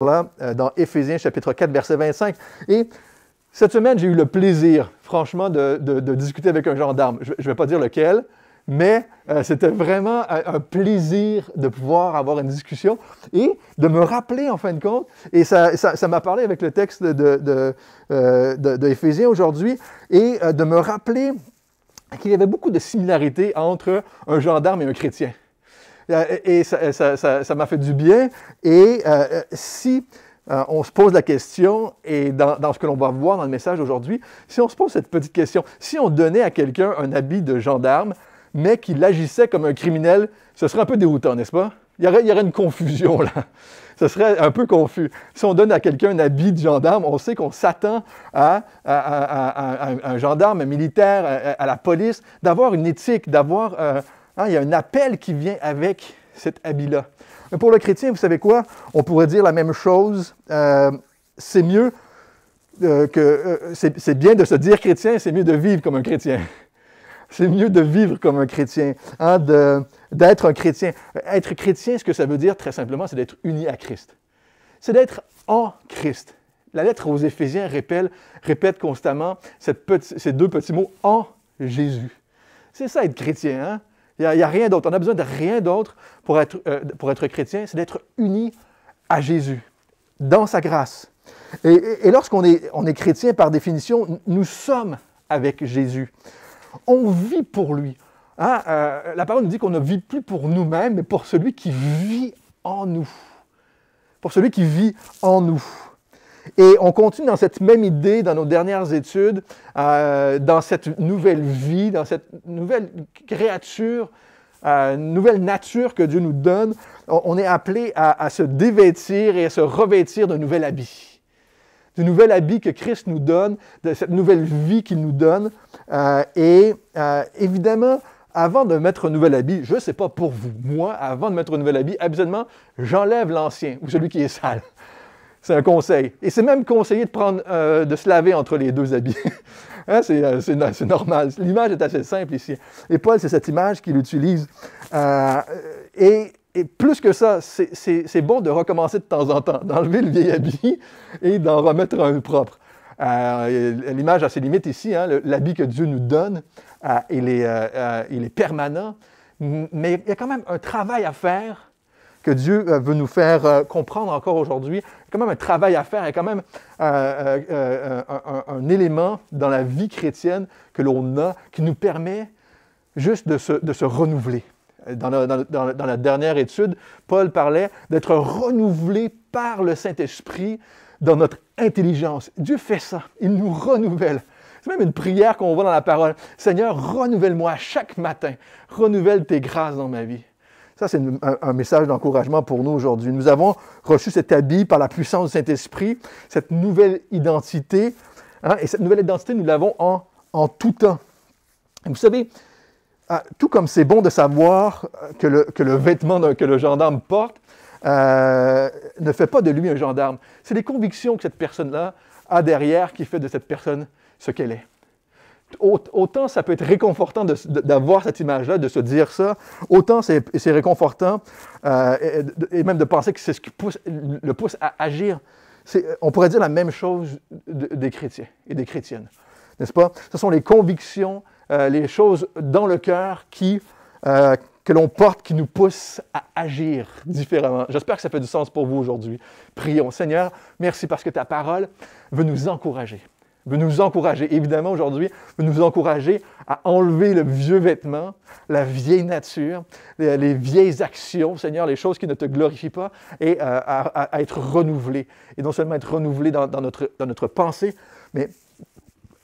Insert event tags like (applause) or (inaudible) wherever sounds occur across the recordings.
Euh, dans Éphésiens chapitre 4, verset 25. Et cette semaine, j'ai eu le plaisir, franchement, de, discuter avec un gendarme. Je ne vais pas dire lequel, mais euh, c'était vraiment un, plaisir de pouvoir avoir une discussion et de me rappeler, en fin de compte, et ça, m'a parlé avec le texte de, de, euh, aujourd'hui, et de me rappeler qu'il y avait beaucoup de similarités entre un gendarme et un chrétien. Euh, et euh, ça m'a fait du bien. Et euh, si on se pose la question, et dans, ce que l'on va voir dans le message aujourd'hui, si on se pose cette petite question, si on donnait à quelqu'un un habit de gendarme, mais qu'il agissait comme un criminel, ce serait un peu déroutant, n'est-ce pas? Il y, aurait, une confusion là. Ce serait un peu confus. Si on donne à quelqu'un un habit de gendarme, on sait qu'on s'attend à, un gendarme, un militaire, à, la police, d'avoir une éthique, d'avoir ah, il y a un appel qui vient avec cet habit-là. pour le chrétien, vous savez quoi? On pourrait dire la même chose. Euh, c'est mieux euh, que. Euh, c'est bien de se dire chrétien, c'est mieux de vivre comme un chrétien. (laughs) C'est mieux de vivre comme un chrétien, hein, d'être un chrétien. Être chrétien, ce que ça veut dire très simplement, c'est d'être uni à Christ. C'est d'être en Christ. La lettre aux Éphésiens répète, répète constamment ces deux petits mots en Jésus. C'est ça être chrétien. Hein? Il n'y a, rien d'autre. On n'a besoin de rien d'autre pour être, euh, pour être chrétien, c'est d'être uni à Jésus, dans sa grâce. Et, lorsqu'on est, on est chrétien, par définition, nous sommes avec Jésus. On vit pour lui. Hein, euh, la parole nous dit qu'on ne vit plus pour nous-mêmes, mais pour celui qui vit en nous. Pour celui qui vit en nous. Et on continue dans cette même idée dans nos dernières études, euh, dans cette nouvelle vie, dans cette nouvelle créature, euh, nouvelle nature que Dieu nous donne. On, est appelé à, se dévêtir et à se revêtir d'un nouvel habit. Du nouvel habit que Christ nous donne, de cette nouvelle vie qu'il nous donne. Euh, et évidemment, avant de mettre un nouvel habit, je ne sais pas pour vous, moi, avant de mettre un nouvel habit, absolument, j'enlève l'ancien ou celui qui est sale. C'est un conseil. Et c'est même conseillé de, prendre, euh, de se laver entre les deux habits. (laughs) Hein, euh, c'est, normal. L'image est assez simple ici. Et Paul, c'est cette image qu'il utilise. Euh, et, plus que ça, c'est, bon de recommencer de temps en temps, d'enlever le vieil habit et d'en remettre un propre. l'image a ses limites ici. Hein. l'habit que Dieu nous donne, il, est, permanent. Mais il y a quand même un travail à faire que Dieu euh, veut nous faire euh, comprendre encore aujourd'hui. Il y a quand même un travail à faire, il quand même euh, un, élément dans la vie chrétienne que l'on a qui nous permet juste de se, renouveler. Dans dans la, dernière étude, Paul parlait d'être renouvelé par le Saint-Esprit dans notre intelligence. Dieu fait ça, il nous renouvelle. C'est même une prière qu'on voit dans la parole. Seigneur, renouvelle-moi chaque matin, renouvelle tes grâces dans ma vie. Ça, c'est un, message d'encouragement pour nous aujourd'hui. Nous avons reçu cet habit par la puissance du Saint-Esprit, cette nouvelle identité. Hein, et cette nouvelle identité, nous l'avons en, tout temps. vous savez, euh, tout comme c'est bon de savoir euh, que le, vêtement que le gendarme porte euh, ne fait pas de lui un gendarme, c'est les convictions que cette personne-là a derrière qui fait de cette personne ce qu'elle est autant ça peut être réconfortant d'avoir cette image-là, de se dire ça, autant c'est réconfortant euh, et, même de penser que c'est ce qui pousse, le pousse à agir. On pourrait dire la même chose des chrétiens et des chrétiennes, n'est-ce pas? Ce sont les convictions, euh, les choses dans le cœur qui, euh, que l'on porte, qui nous poussent à agir différemment. J'espère que ça fait du sens pour vous aujourd'hui. Prions. Seigneur, merci parce que ta parole veut nous encourager veut nous encourager, évidemment aujourd'hui, veut nous encourager à enlever le vieux vêtement, la vieille nature, les, vieilles actions, Seigneur, les choses qui ne te glorifient pas, et euh, à, être renouvelé. Et non seulement être renouvelé dans, notre, dans notre pensée, mais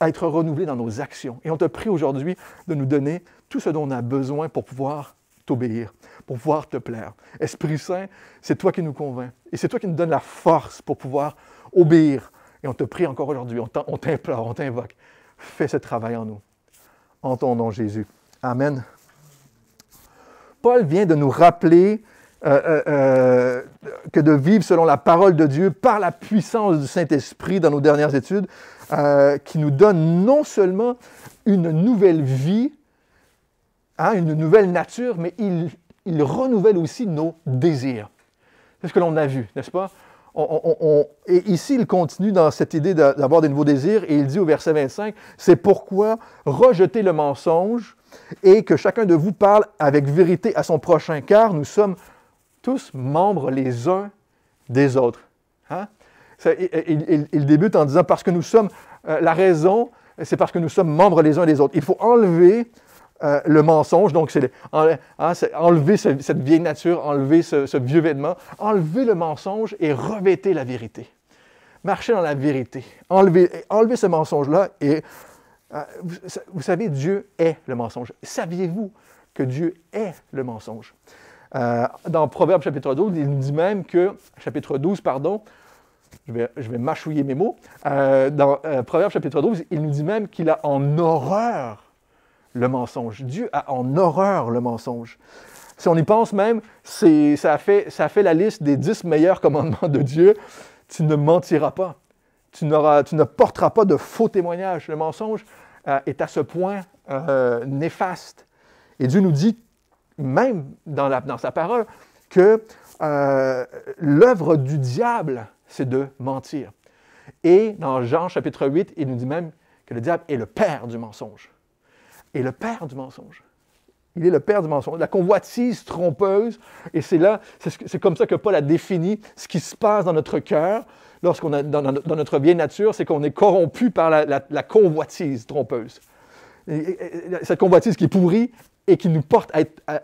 être renouvelé dans nos actions. Et on te prie aujourd'hui de nous donner tout ce dont on a besoin pour pouvoir t'obéir, pour pouvoir te plaire. Esprit Saint, c'est toi qui nous convainc, et c'est toi qui nous donnes la force pour pouvoir obéir et on te prie encore aujourd'hui, on t'implore, on t'invoque. Fais ce travail en nous. En ton nom, Jésus. Amen. Paul vient de nous rappeler euh, euh, euh, que de vivre selon la parole de Dieu par la puissance du Saint-Esprit dans nos dernières études, qui nous donne non seulement une nouvelle vie, hein, une nouvelle nature, mais il renouvelle aussi nos désirs. C'est ce que l'on a vu, n'est-ce pas? et ici, il continue dans cette idée d'avoir des nouveaux désirs et il dit au verset 25, c'est pourquoi rejetez le mensonge et que chacun de vous parle avec vérité à son prochain, car nous sommes tous membres les uns des autres. Hein? il, débute en disant, parce que nous sommes, euh, la raison, c'est parce que nous sommes membres les uns des autres. Il faut enlever euh, le mensonge. Donc, c'est hein, enlever cette vieille nature, enlever ce, vieux vêtement, enlever le mensonge et revêter la vérité. Marcher dans la vérité. Enlever, ce mensonge-là et. Euh, vous, savez, Dieu est le mensonge. Saviez-vous que Dieu est le mensonge? Euh, dans Proverbe chapitre 12, il nous dit même que, chapitre 12, pardon, je vais, je vais mâchouiller mes mots. dans Proverbe chapitre 12, il nous dit même qu'il a en horreur le mensonge. Dieu a en horreur le mensonge. Si on y pense même, ça fait, ça fait la liste des dix meilleurs commandements de Dieu. Tu ne mentiras pas. Tu, tu ne porteras pas de faux témoignages. Le mensonge euh, est à ce point euh, néfaste. Et Dieu nous dit, même dans, sa parole, que euh, l'œuvre du diable, c'est de mentir. Et dans Jean chapitre 8, il nous dit même que le diable est le père du mensonge est le père du mensonge. Il est le père du mensonge, la convoitise trompeuse. Et c'est là, c'est comme ça que Paul a défini ce qui se passe dans notre cœur lorsqu'on a dans, notre bien nature, c'est qu'on est corrompu par la, convoitise trompeuse. cette convoitise qui est pourrie et qui nous porte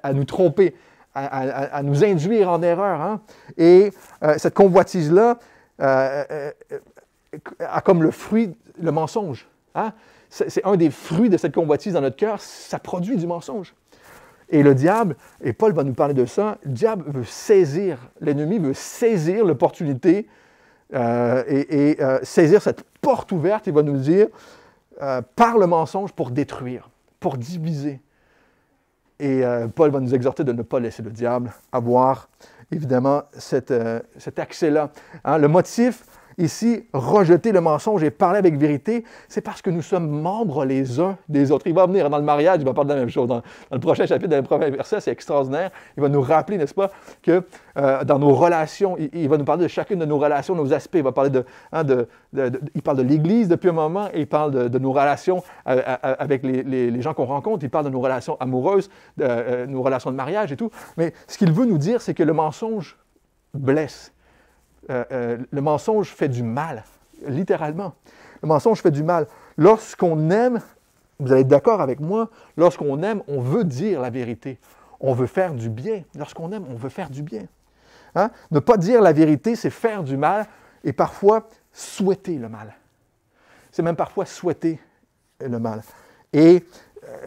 à, nous tromper, à, nous induire en erreur. Hein. Et euh, cette convoitise-là euh, euh, a comme le fruit le mensonge. Hein? c'est un des fruits de cette convoitise dans notre cœur, ça produit du mensonge. Et le diable, et Paul va nous parler de ça, le diable veut saisir, l'ennemi veut saisir l'opportunité euh, et, euh, saisir cette porte ouverte, il va nous dire, euh, par le mensonge pour détruire, pour diviser. Et Paul va nous exhorter de ne pas laisser le diable avoir, évidemment, cette, cet accès-là. Hein, le motif, ici rejeter le mensonge et parler avec vérité, c'est parce que nous sommes membres les uns des autres. Il va venir dans le mariage, il va parler de la même chose. Dans, le prochain chapitre, dans le premier verset, c'est extraordinaire. Il va nous rappeler, n'est-ce pas, que euh, dans nos relations, il, va nous parler de chacune de nos relations, nos aspects. Il va parler de, hein, il parle de l'Église depuis un moment, il parle de, nos relations euh, euh, avec les, gens qu'on rencontre, il parle de nos relations amoureuses, de nos relations de mariage et tout. Mais ce qu'il veut nous dire, c'est que le mensonge blesse euh, euh, le mensonge fait du mal, littéralement. Le mensonge fait du mal. Lorsqu'on aime, vous allez être d'accord avec moi, lorsqu'on aime, on veut dire la vérité. On veut faire du bien. Lorsqu'on aime, on veut faire du bien. Hein? Ne pas dire la vérité, c'est faire du mal et parfois souhaiter le mal. C'est même parfois souhaiter le mal. Et euh,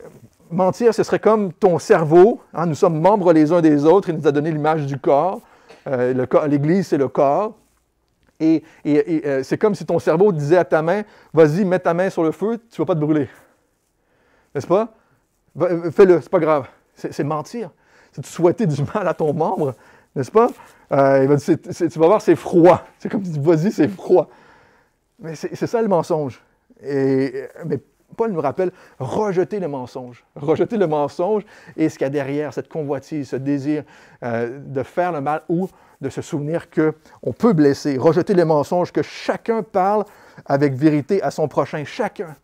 mentir, ce serait comme ton cerveau. Hein, nous sommes membres les uns des autres. Il nous a donné l'image du corps. Euh, L'Église, c'est le corps. Et, euh, c'est comme si ton cerveau disait à ta main, vas-y, mets ta main sur le feu, tu ne vas pas te brûler. N'est-ce pas? Euh, fais-le, c'est pas grave. C'est mentir. C'est de souhaiter du mal à ton membre, n'est-ce pas? tu vas voir, c'est froid. C'est comme si tu dis, vas-y, c'est froid. Mais c'est ça le mensonge. Et, mais Paul nous rappelle, rejeter le mensonge. Rejeter le mensonge et ce qu'il y a derrière, cette convoitise, ce désir euh, de faire le mal ou de se souvenir qu'on peut blesser. Rejeter les mensonges que chacun parle avec vérité à son prochain, chacun.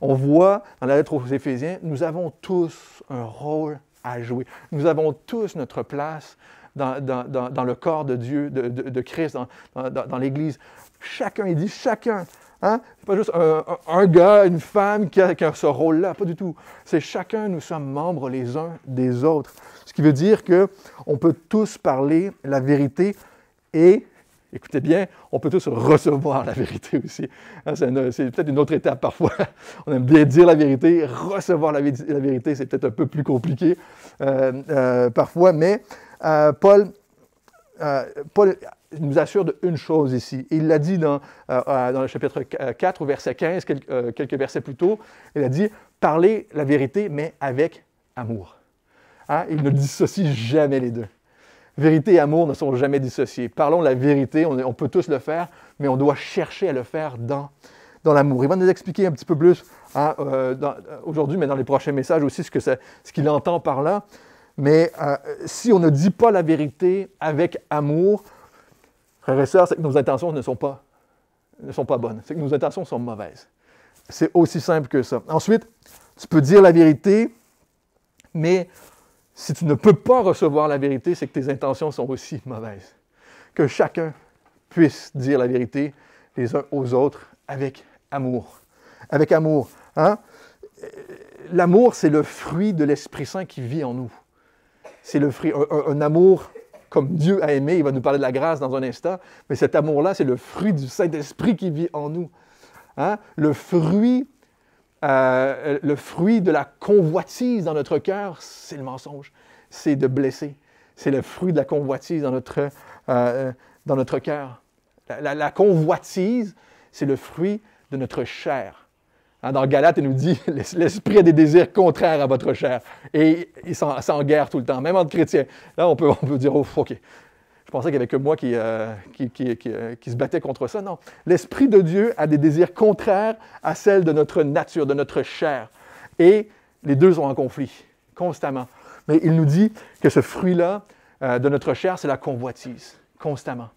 On voit dans la lettre aux Éphésiens, nous avons tous un rôle à jouer. Nous avons tous notre place dans, le corps de Dieu, de, de Christ, dans l'Église. Chacun, il dit, chacun Hein? C'est pas juste un, gars, une femme qui a, ce rôle-là, pas du tout. C'est chacun, nous sommes membres les uns des autres. Ce qui veut dire qu'on peut tous parler la vérité et, écoutez bien, on peut tous recevoir la vérité aussi. Hein, c'est, peut-être une autre étape parfois. (laughs) on aime bien dire la vérité, recevoir la, vérité, c'est peut-être un peu plus compliqué euh, euh, parfois, mais euh, Paul euh, Paul nous assure de une chose ici. Il l'a dit dans, euh, euh, le chapitre 4, au verset 15, quelques, versets plus tôt. Il a dit Parlez la vérité, mais avec amour. Hein, il ne dissocie jamais les deux. Vérité et amour ne sont jamais dissociés. Parlons la vérité, on, peut tous le faire, mais on doit chercher à le faire dans, l'amour. Il va nous expliquer un petit peu plus hein, aujourd'hui, mais dans les prochains messages aussi, ce qu'il ce entend par là. Mais euh, si on ne dit pas la vérité avec amour, frère et sœurs, c'est que nos intentions ne sont pas, ne sont pas bonnes. C'est que nos intentions sont mauvaises. C'est aussi simple que ça. Ensuite, tu peux dire la vérité, mais si tu ne peux pas recevoir la vérité, c'est que tes intentions sont aussi mauvaises. Que chacun puisse dire la vérité les uns aux autres avec amour. Avec amour. Hein? L'amour, c'est le fruit de l'Esprit Saint qui vit en nous c'est le fruit, un, amour comme Dieu a aimé. Il va nous parler de la grâce dans un instant. Mais cet amour-là, c'est le fruit du Saint-Esprit qui vit en nous. Hein? Le, fruit, euh, le fruit de la convoitise dans notre cœur, c'est le mensonge. C'est de blesser. C'est le fruit de la convoitise dans notre, euh, dans notre cœur. la convoitise, c'est le fruit de notre chair. Hein, dans Galate, il nous dit (laughs) l'esprit a des désirs contraires à votre chair. Et ils sont, en guerre tout le temps, même entre chrétiens. Là, on peut, on peut dire, oh, OK. Je pensais qu'il n'y avait que moi qui, euh, qui, qui, euh, qui, se battait contre ça. Non. L'esprit de Dieu a des désirs contraires à celles de notre nature, de notre chair. Et les deux sont en conflit, constamment. Mais il nous dit que ce fruit-là euh, de notre chair, c'est la convoitise, constamment.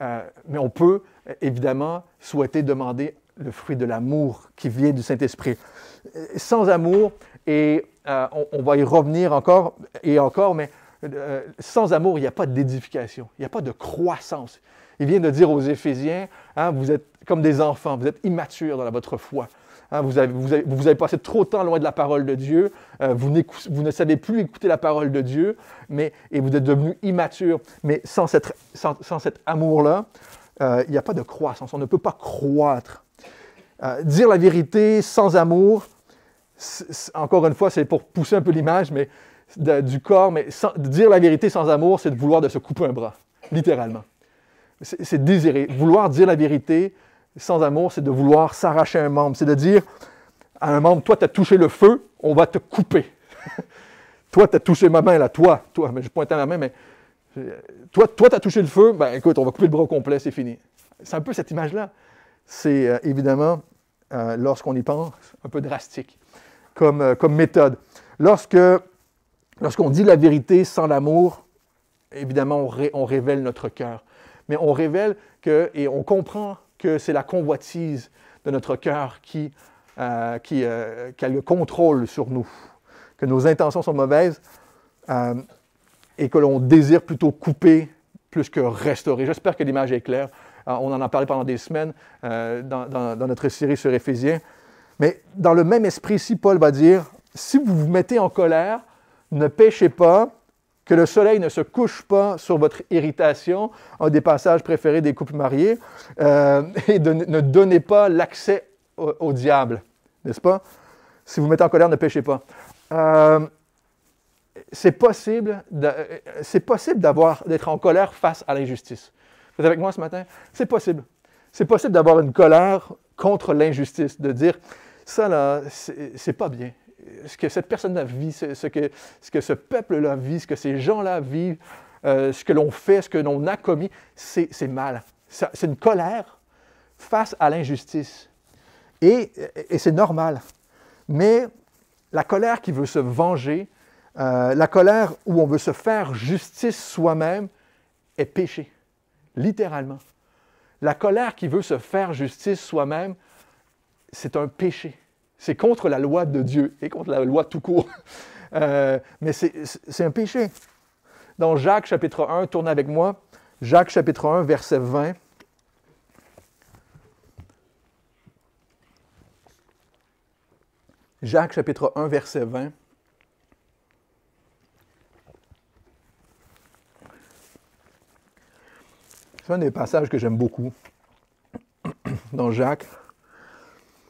mais on peut évidemment souhaiter demander le fruit de l'amour qui vient du Saint-Esprit. Euh, sans amour, et euh, on, va y revenir encore et encore, mais euh, sans amour, il n'y a pas d'édification, il n'y a pas de croissance. Il vient de dire aux Éphésiens, hein, vous êtes comme des enfants, vous êtes immatures dans votre foi. Hein, vous, avez, vous, avez, passé trop de temps loin de la parole de Dieu, vous, vous, ne savez plus écouter la parole de Dieu, mais, et vous êtes devenus immatures. Mais sans, sans cet amour-là, il n'y a pas de croissance. On ne peut pas croître euh, dire la vérité sans amour, encore une fois, c'est pour pousser un peu l'image mais du corps, mais dire la vérité sans amour, c'est de vouloir de se couper un bras, littéralement. C'est désirer. Vouloir dire la vérité sans amour, c'est de vouloir s'arracher un membre. C'est de dire à un membre, toi, tu as touché le feu, on va te couper. (laughs) toi, tu as touché ma main, là, toi, toi, mais je pointe à la main, mais euh, toi, toi, tu as touché le feu, ben écoute, on va couper le bras complet, c'est fini. C'est un peu cette image-là c'est euh, évidemment, euh, lorsqu'on y pense, un peu drastique euh, comme, méthode. Lorsque, lorsqu'on dit la vérité sans l'amour, évidemment, on, révèle notre cœur. Mais on révèle que, et on comprend que c'est la convoitise de notre cœur qui, a le contrôle sur nous, que nos intentions sont mauvaises et que l'on désire plutôt couper plus que restaurer. J'espère que l'image est claire. Ah, on en a parlé pendant des semaines euh, dans, notre série sur Éphésiens. Mais dans le même esprit si Paul va dire, si vous vous mettez en colère, ne péchez pas, que le soleil ne se couche pas sur votre irritation, un des passages préférés des couples mariés, euh, (laughs) et ne donnez pas l'accès au, diable, n'est-ce pas? Si vous, vous mettez en colère, ne péchez pas. Euh, c'est possible, d'être en colère face à l'injustice. Vous êtes avec moi ce matin? C'est possible. C'est possible d'avoir une colère contre l'injustice, de dire ça là, c'est pas bien. Ce que cette personne-là vit, ce que, ce peuple-là vit, ce que ces gens-là vivent, euh, ce que l'on fait, ce que l'on a commis, c'est mal. C'est une colère face à l'injustice. Et, c'est normal. Mais la colère qui veut se venger, euh, la colère où on veut se faire justice soi-même, est péché littéralement. La colère qui veut se faire justice soi-même, c'est un péché. C'est contre la loi de Dieu et contre la loi tout court. (laughs) Euh, mais c'est un péché. Dans Jacques chapitre 1, tourne avec moi. Jacques chapitre 1, verset 20. Jacques chapitre 1, verset 20. C'est un des passages que j'aime beaucoup (clears throat) dans Jacques,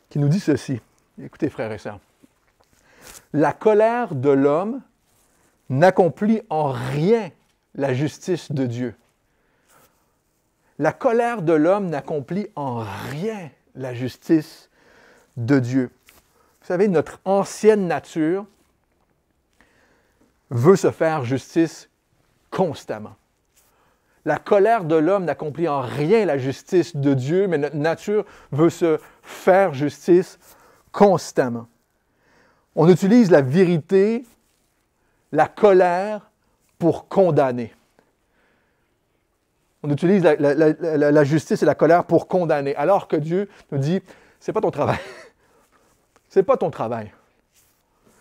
qui nous dit ceci. Écoutez, frères et sœurs, la colère de l'homme n'accomplit en rien la justice de Dieu. La colère de l'homme n'accomplit en rien la justice de Dieu. Vous savez, notre ancienne nature veut se faire justice constamment. La colère de l'homme n'accomplit en rien la justice de Dieu, mais notre nature veut se faire justice constamment. On utilise la vérité, la colère pour condamner. On utilise la, justice et la colère pour condamner, alors que Dieu nous dit, c'est pas ton travail. (laughs) c'est pas ton travail.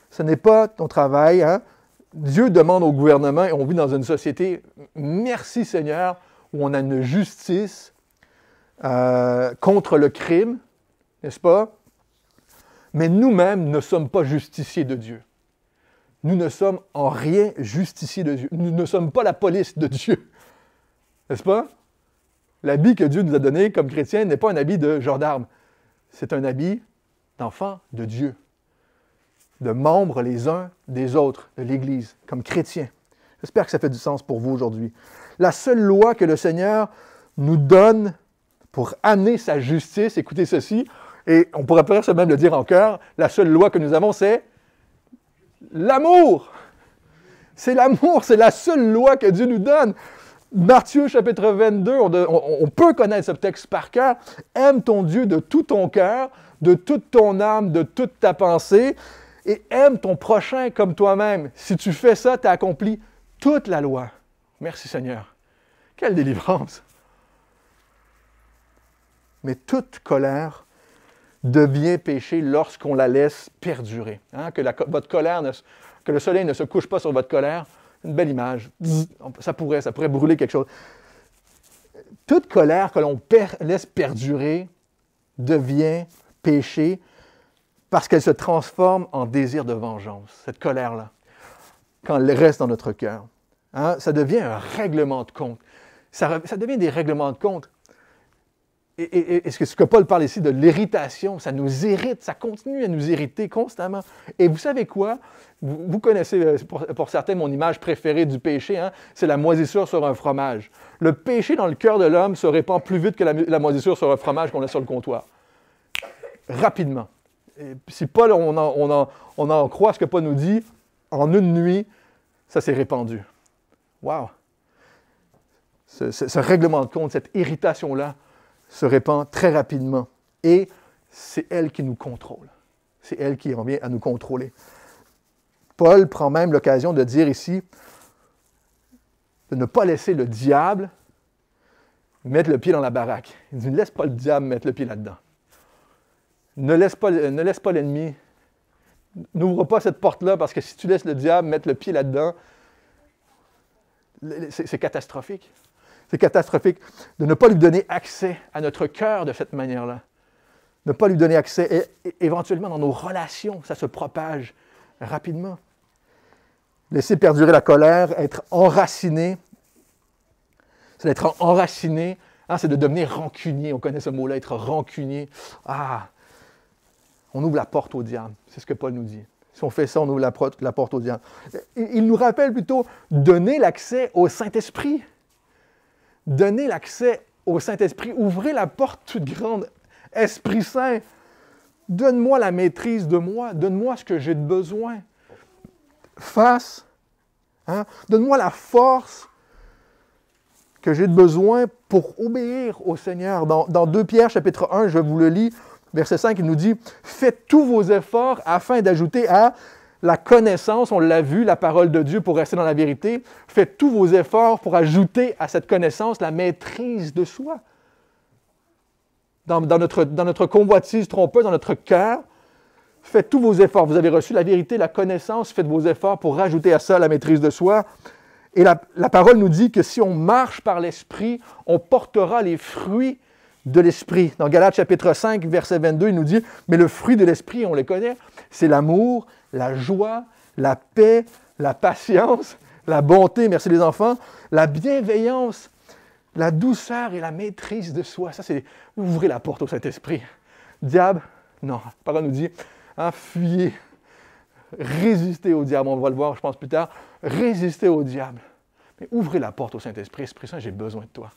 Ce n'est pas ton travail. Hein? Dieu demande au gouvernement, et on vit dans une société, merci Seigneur, où on a une justice euh, contre le crime, n'est-ce pas? Mais nous-mêmes ne sommes pas justiciers de Dieu. Nous ne sommes en rien justiciers de Dieu. Nous ne sommes pas la police de Dieu. (laughs) N'est-ce pas? L'habit que Dieu nous a donné comme chrétien n'est pas un habit de gendarme. C'est un habit d'enfant de Dieu de membres les uns des autres de l'Église, comme chrétiens. J'espère que ça fait du sens pour vous aujourd'hui. La seule loi que le Seigneur nous donne pour amener sa justice, écoutez ceci, et on pourrait peut-être même le dire en cœur, la seule loi que nous avons, c'est l'amour. C'est l'amour, c'est la seule loi que Dieu nous donne. Matthieu chapitre 22, on, on, peut connaître ce texte par cœur. Aime ton Dieu de tout ton cœur, de toute ton âme, de toute ta pensée et aime ton prochain comme toi-même. Si tu fais ça, tu as accompli toute la loi. Merci Seigneur. Quelle délivrance. Mais toute colère devient péché lorsqu'on la laisse perdurer. Hein. Que, colère que le soleil ne se couche pas sur votre colère, une belle image. Ça pourrait, ça pourrait brûler quelque chose. Toute colère que l'on laisse perdurer devient péché parce qu'elle se transforme en désir de vengeance, cette colère-là, quand elle reste dans notre cœur. Hein, ça devient un règlement de compte. Ça, devient des règlements de compte. Et, ce, que, Paul parle ici de l'irritation, ça nous irrite, ça continue à nous irriter constamment. Et vous savez quoi? Vous, connaissez euh, pour, certains mon image préférée du péché, hein, c'est la moisissure sur un fromage. Le péché dans le cœur de l'homme se répand plus vite que la moisissure sur un fromage qu'on a sur le comptoir. Rapidement si Paul, on en, on, croit ce que Paul nous dit, en une nuit, ça s'est répandu. Waouh Ce, règlement de compte, cette irritation-là, se répand très rapidement. Et c'est elle qui nous contrôle. C'est elle qui revient à nous contrôler. Paul prend même l'occasion de dire ici de ne pas laisser le diable mettre le pied dans la baraque. Il dit, ne laisse pas le diable mettre le pied là-dedans ne laisse pas, euh, ne pas l'ennemi. N'ouvre pas cette porte-là parce que si tu laisses le diable mettre le pied là-dedans, c'est catastrophique. C'est catastrophique de ne pas lui donner accès à notre cœur de cette manière-là. Ne pas lui donner accès. Et, éventuellement, dans nos relations, ça se propage rapidement. Laisser perdurer la colère, être enraciné, c'est d'être enraciné, hein, c'est de devenir rancunier. On connaît ce mot-là, être rancunier. Ah, on ouvre la porte au diable. C'est ce que Paul nous dit. Si on fait ça, on ouvre la, porte au diable. Il nous rappelle plutôt donner l'accès au Saint-Esprit. Donner l'accès au Saint-Esprit. Ouvrez la porte toute grande. Esprit Saint, donne-moi la maîtrise de moi. Donne-moi ce que j'ai de besoin. Face. Hein, donne-moi la force que j'ai de besoin pour obéir au Seigneur. Dans, dans 2 Pierre chapitre 1, je vous le lis, verset 5, il nous dit, faites tous vos efforts afin d'ajouter à la connaissance, on l'a vu, la parole de Dieu pour rester dans la vérité. Faites tous vos efforts pour ajouter à cette connaissance la maîtrise de soi. Dans, notre, dans notre convoitise trompeuse, dans notre cœur, faites tous vos efforts. Vous avez reçu la vérité, la connaissance, faites vos efforts pour rajouter à ça la maîtrise de soi. Et la, la parole nous dit que si on marche par l'Esprit, on portera les fruits de l'esprit. Dans Galates chapitre 5, verset 22, il nous dit, mais le fruit de l'esprit, on le connaît, c'est l'amour, la joie, la paix, la patience, la bonté, merci les enfants, la bienveillance, la douceur et la maîtrise de soi. Ça, c'est ouvrez la porte au Saint-Esprit. Diable, non. il nous dit, fuyez, résistez au diable. On va le voir, je pense, plus tard. Résistez au diable. Mais ouvrez la porte au Saint-Esprit. Esprit Saint, j'ai besoin de toi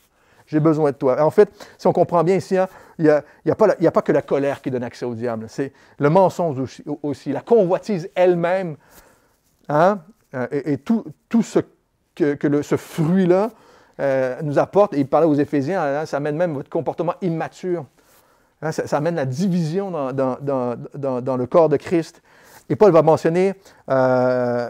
j'ai besoin de toi. En fait, si on comprend bien ici, hein, il n'y a, pas que la colère qui donne accès au diable, c'est le mensonge aussi, la convoitise elle-même, hein, euh, et, tout, ce que, ce fruit-là euh, nous apporte, et il parlait aux Éphésiens, hein, ça amène même votre comportement immature, ça, amène la division dans, le corps de Christ. Et Paul va mentionner euh,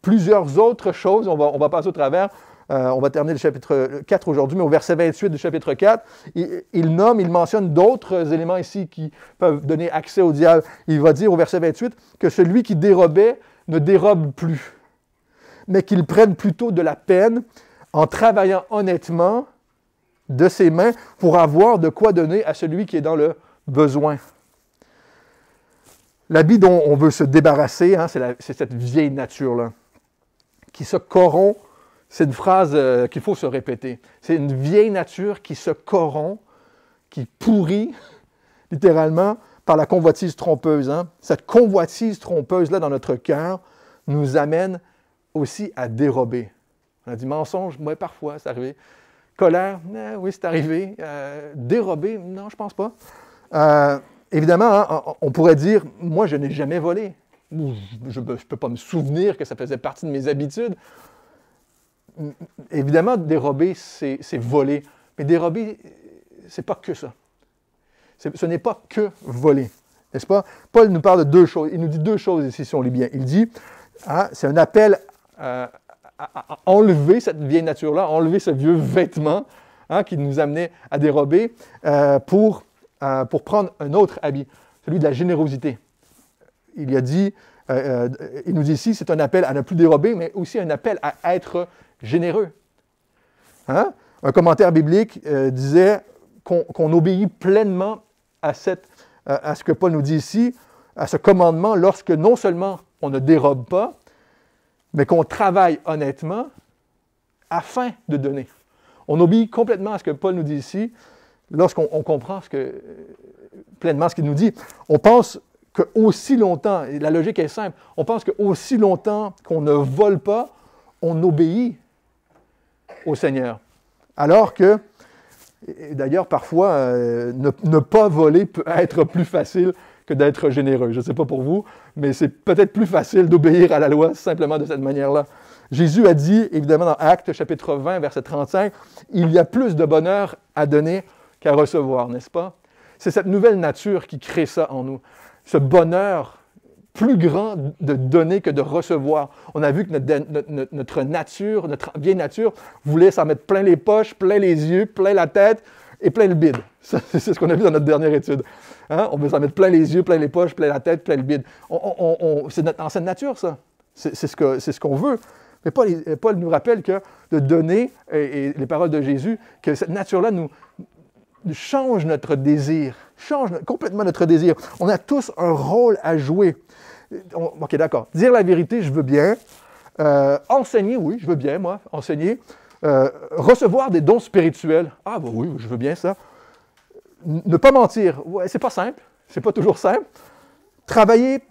plusieurs autres choses, on va passer au travers, euh, on va terminer le chapitre 4 aujourd'hui, mais au verset 28 du chapitre 4, il, nomme, il mentionne d'autres éléments ici qui peuvent donner accès au diable. Il va dire au verset 28 que celui qui dérobait ne dérobe plus, mais qu'il prenne plutôt de la peine en travaillant honnêtement de ses mains pour avoir de quoi donner à celui qui est dans le besoin. L'habit dont on veut se débarrasser, hein, c'est cette vieille nature-là, qui se corrompt c'est une phrase euh, qu'il faut se répéter. C'est une vieille nature qui se corrompt, qui pourrit, (laughs) littéralement, par la convoitise trompeuse. Hein. Cette convoitise trompeuse-là dans notre cœur nous amène aussi à dérober. On a dit mensonge, moi parfois, c'est arrivé. Colère, eh oui, c'est arrivé. Euh, dérober, non, je pense pas. Euh, évidemment, hein, on pourrait dire, moi, je n'ai jamais volé. Je ne peux pas me souvenir que ça faisait partie de mes habitudes évidemment, dérober, c'est voler. Mais dérober, c'est pas que ça. Ce n'est pas que voler. N'est-ce pas? Paul nous parle de deux choses. Il nous dit deux choses ici, si on lit bien. Il dit, hein, c'est un appel à, enlever cette vieille nature-là, enlever ce vieux vêtement hein, qui nous amenait à dérober euh, pour, euh, pour prendre un autre habit, celui de la générosité. Il, a dit, euh, il nous dit ici, c'est un appel à ne plus dérober, mais aussi un appel à être généreux. Hein? Un commentaire biblique euh, disait qu'on obéit pleinement à, ce que Paul nous dit ici, à ce commandement, lorsque non seulement on ne dérobe pas, mais qu'on travaille honnêtement afin de donner. On obéit complètement à ce que Paul nous dit ici, lorsqu'on comprend ce que, pleinement ce qu'il nous dit. On pense que aussi longtemps, et la logique est simple, on pense que aussi longtemps qu'on ne vole pas, on obéit au Seigneur. Alors que, d'ailleurs, parfois, euh, ne, ne, pas voler peut être plus facile que d'être généreux. Je ne sais pas pour vous, mais c'est peut-être plus facile d'obéir à la loi simplement de cette manière-là. Jésus a dit, évidemment, dans Actes chapitre 20, verset 35, Il y a plus de bonheur à donner qu'à recevoir, n'est-ce pas? C'est cette nouvelle nature qui crée ça en nous. Ce bonheur plus grand de donner que de recevoir. On a vu que notre, nature, notre vieille nature, voulait s'en mettre plein les poches, plein les yeux, plein la tête et plein le bide. (laughs) C'est ce qu'on a vu dans notre dernière étude. Hein? On veut s'en mettre plein les yeux, plein les poches, plein la tête, plein le bide. c'est notre ancienne nature, ça. C'est ce qu'on veut. Mais Paul, nous rappelle que de donner, et les paroles de Jésus, que cette nature-là nous change notre désir change complètement notre désir. On a tous un rôle à jouer. ok, d'accord. Dire la vérité, je veux bien. Euh, enseigner, oui, je veux bien, moi, enseigner. Euh, recevoir des dons spirituels, ah bah oui, je veux bien ça. ne pas mentir, ouais, c'est pas simple, c'est pas toujours simple. Travailler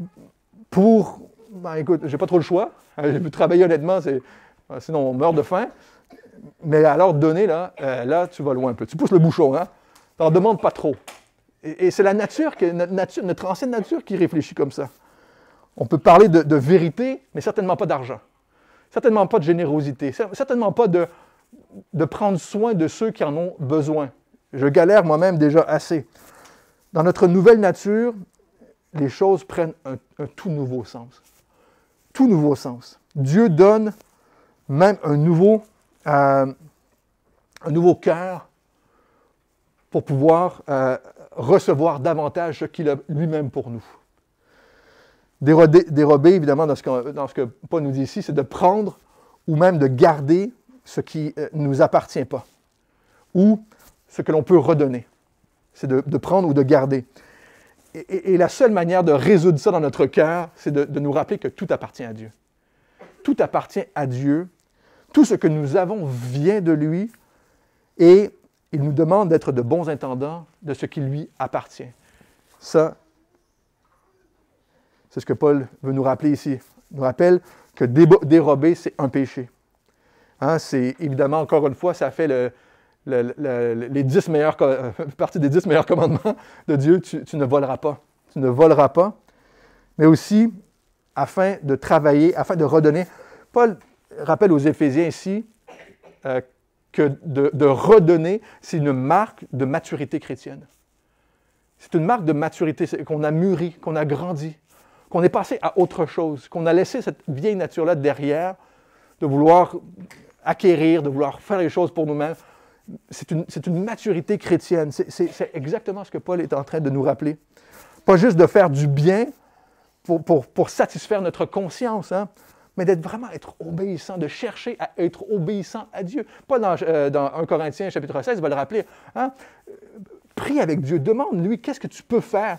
pour, ben écoute, j'ai pas trop le choix. (laughs) Travailler honnêtement, euh, sinon on meurt de faim. Mais alors donner là, là tu vas loin un peu. Tu pousses le bouchon, hein. T'en demandes pas trop. Et, c'est la nature, notre, ancienne nature qui réfléchit comme ça. On peut parler de, vérité, mais certainement pas d'argent. Certainement pas de générosité. Certainement pas de, prendre soin de ceux qui en ont besoin. Je galère moi-même déjà assez. Dans notre nouvelle nature, les choses prennent un, tout nouveau sens. Tout nouveau sens. Dieu donne même un nouveau, euh, nouveau cœur pour pouvoir euh, recevoir davantage ce qu'il a lui-même pour nous. Dérober, évidemment, dans ce, que, dans Paul nous dit ici, c'est de prendre ou même de garder ce qui ne euh, nous appartient pas, ou ce que l'on peut redonner. C'est de, prendre ou de garder. Et, la seule manière de résoudre ça dans notre cœur, c'est de, de nous rappeler que tout appartient à Dieu. Tout appartient à Dieu. Tout ce que nous avons vient de lui. Et il nous demande d'être de bons intendants de ce qui lui appartient. Ça, c'est ce que Paul veut nous rappeler ici. Il nous rappelle que dérober, c'est un péché. Hein, c'est évidemment, encore une fois, ça fait le, les meilleurs, euh, partie des dix meilleurs commandements de Dieu. Tu, ne voleras pas. Tu ne voleras pas. Mais aussi, afin de travailler, afin de redonner. Paul rappelle aux Éphésiens ici que... Euh, que de, redonner, c'est une marque de maturité chrétienne. C'est une marque de maturité, c'est qu'on a mûri, qu'on a grandi, qu'on est passé à autre chose, qu'on a laissé cette vieille nature-là derrière, de vouloir acquérir, de vouloir faire les choses pour nous-mêmes. C'est une, une, maturité chrétienne. C'est exactement ce que Paul est en train de nous rappeler. Pas juste de faire du bien pour, pour, pour satisfaire notre conscience. Hein mais d'être vraiment être obéissant, de chercher à être obéissant à Dieu. Pas dans, 1 euh, Corinthiens chapitre 16, il va le rappeler. Hein. Prie avec Dieu, demande-lui qu'est-ce que tu peux faire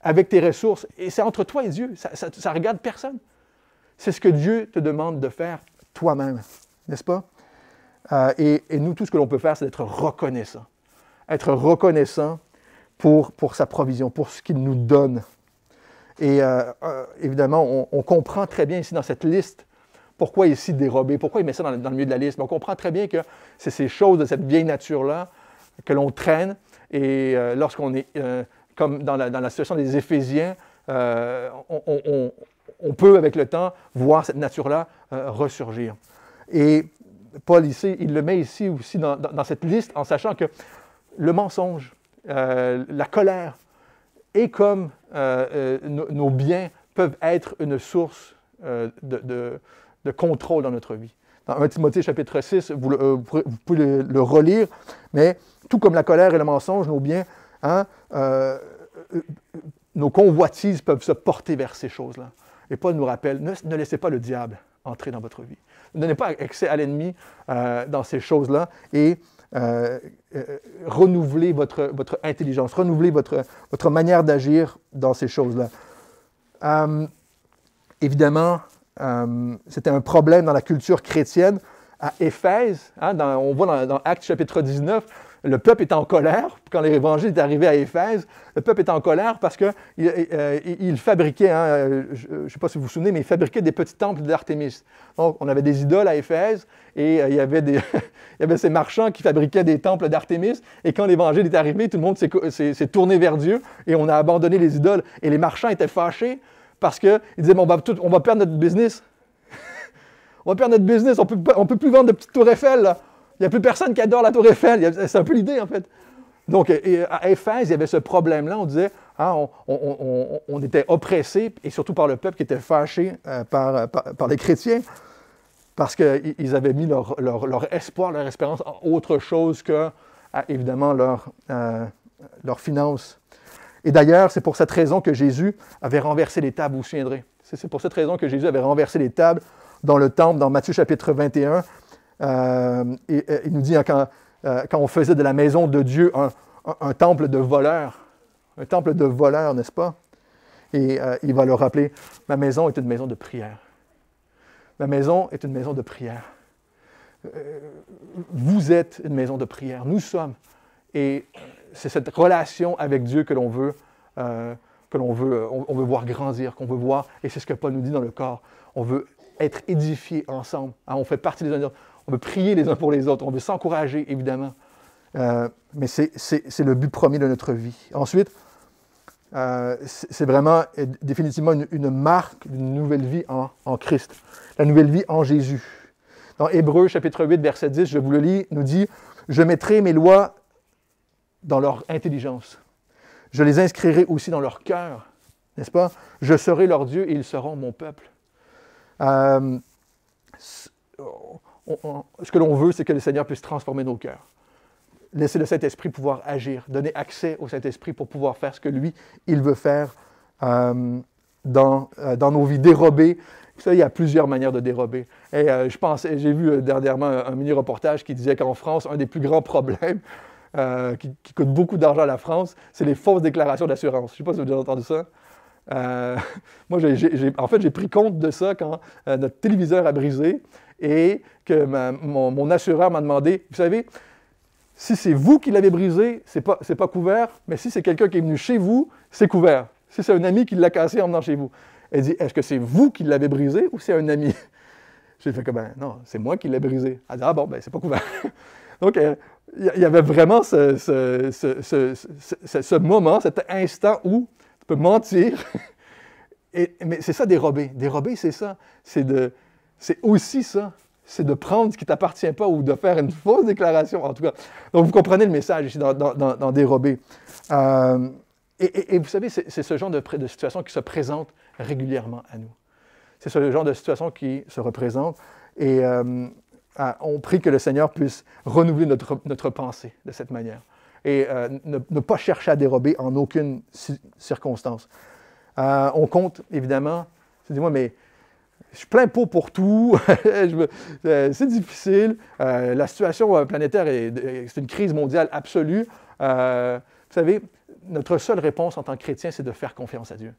avec tes ressources. Et c'est entre toi et Dieu, ça ne regarde personne. C'est ce que Dieu te demande de faire toi-même, n'est-ce pas? Euh, et, et, nous, tout ce que l'on peut faire, c'est d'être reconnaissant. Être reconnaissant pour, pour sa provision, pour ce qu'il nous donne. Et euh, euh, évidemment, on, comprend très bien ici dans cette liste pourquoi il ici dérobé, pourquoi il met ça dans, le milieu de la liste. Mais on comprend très bien que c'est ces choses de cette vieille nature-là que l'on traîne. Et euh, lorsqu'on est, comme dans la, situation des Éphésiens, on, peut, avec le temps, voir cette nature-là ressurgir. Et Paul, ici, il le met ici aussi dans cette liste en sachant que le mensonge, la colère, et comme euh, euh, nos, biens peuvent être une source euh, de, contrôle dans notre vie. Dans 1 Timothée chapitre 6, vous, pouvez le, relire, mais tout comme la colère et le mensonge, nos biens, hein, nos convoitises peuvent se porter vers ces choses-là. Et Paul nous rappelle, ne, laissez pas le diable entrer dans votre vie. Ne donnez pas accès à l'ennemi dans ces choses-là et euh, euh, renouveler votre, intelligence, renouveler votre, manière d'agir dans ces choses-là. Euh, évidemment, c'était un problème dans la culture chrétienne. À Éphèse, hein, on voit dans, dans Actes chapitre 19, le peuple est en colère. Quand l'Évangile est arrivé à Éphèse, le peuple est en colère parce qu'il euh, fabriquait, hein, euh, je ne sais pas si vous vous souvenez, mais il fabriquait des petits temples d'Artémis. Donc, on avait des idoles à Éphèse et euh, (laughs) il, y avait ces marchands qui fabriquaient des temples d'Artémis. Et quand l'Évangile est arrivé, tout le monde s'est tourné vers Dieu et on a abandonné les idoles. Et les marchands étaient fâchés parce qu'ils disaient, on va, tout, on va perdre notre business (laughs) on va perdre notre business, on peut, ne peut plus vendre de petites tours Eiffel. Il n'y a plus personne qui adore la Tour Eiffel. C'est un peu l'idée, en fait. Donc, à Éphèse, il y avait ce problème-là. On disait, hein, on, était oppressés et surtout par le peuple qui était fâché euh, euh, par, les chrétiens, parce qu'ils avaient mis leur, espoir, leur espérance en autre chose que, évidemment, leurs leur euh, finances. Et d'ailleurs, c'est pour cette raison que Jésus avait renversé les tables, vous vous souviendrez. C'est pour cette raison que Jésus avait renversé les tables dans le temple, dans Matthieu chapitre 21. Euh, et, euh, il nous dit hein, euh, quand, on faisait de la maison de Dieu un, temple de voleurs, un temple de voleurs, n'est-ce pas? Et il va le rappeler, ma maison est une maison de prière. Ma maison est une maison de prière. vous êtes une maison de prière. Nous sommes. Et c'est cette relation avec Dieu que l'on veut que l'on veut, on, veut voir grandir, qu'on veut voir, et c'est ce que Paul nous dit dans le corps. On veut être édifiés ensemble. Hein, on fait partie des uns on veut prier les uns pour les autres, on veut s'encourager, évidemment. Euh, mais c'est le but premier de notre vie. Ensuite, euh, c'est vraiment définitivement une, marque d'une nouvelle vie en, Christ, la nouvelle vie en Jésus. Dans Hébreu chapitre 8, verset 10, je vous le lis, nous dit, Je mettrai mes lois dans leur intelligence. Je les inscrirai aussi dans leur cœur, n'est-ce pas? Je serai leur Dieu et ils seront mon peuple. Euh, ce que l'on veut, c'est que le Seigneur puisse transformer nos cœurs. Laisser le Saint-Esprit pouvoir agir, donner accès au Saint-Esprit pour pouvoir faire ce que lui, il veut faire euh, dans, euh, dans nos vies, dérober ça, il y a plusieurs manières de dérober. Et euh, je pense, j'ai vu dernièrement un, mini-reportage qui disait qu'en France, un des plus grands problèmes qui, coûte beaucoup d'argent à la France, c'est les fausses déclarations d'assurance. Je ne sais pas si vous avez déjà entendu ça. (laughs) moi, en fait, j'ai pris compte de ça quand notre téléviseur a brisé et que mon, assureur m'a demandé, vous savez, si c'est vous qui l'avez brisé, c'est pas, pas couvert, mais si c'est quelqu'un qui est venu chez vous, c'est couvert. Si c'est un ami qui l'a cassé en venant chez vous. Elle dit, est-ce que c'est vous qui l'avez brisé ou c'est un ami? J'ai fait comme, ben, non, c'est moi qui l'ai brisé. Elle dit, ah bon, ben c'est pas couvert. (laughs) Donc, euh, il y avait vraiment ce, moment, cet instant où tu peux mentir. (laughs) Et, mais c'est ça, dérober. Dérober, c'est ça. C'est de, c'est aussi ça. C'est de prendre ce qui ne t'appartient pas ou de faire une (laughs) fausse déclaration, en tout cas. Donc, vous comprenez le message ici dans, dans, euh, et, vous savez, c'est ce genre de, de situation qui se présente régulièrement à nous. C'est ce genre de situation qui se représente. Et euh, on prie que le Seigneur puisse renouveler notre, notre pensée de cette manière et euh, ne, pas chercher à dérober en aucune circonstance. on compte, évidemment, dis-moi, mais je suis plein pot pour tout, (laughs) euh, c'est difficile, euh, la situation euh, planétaire, est, c'est une crise mondiale absolue. vous savez, notre seule réponse en tant que chrétien, c'est de faire confiance à Dieu.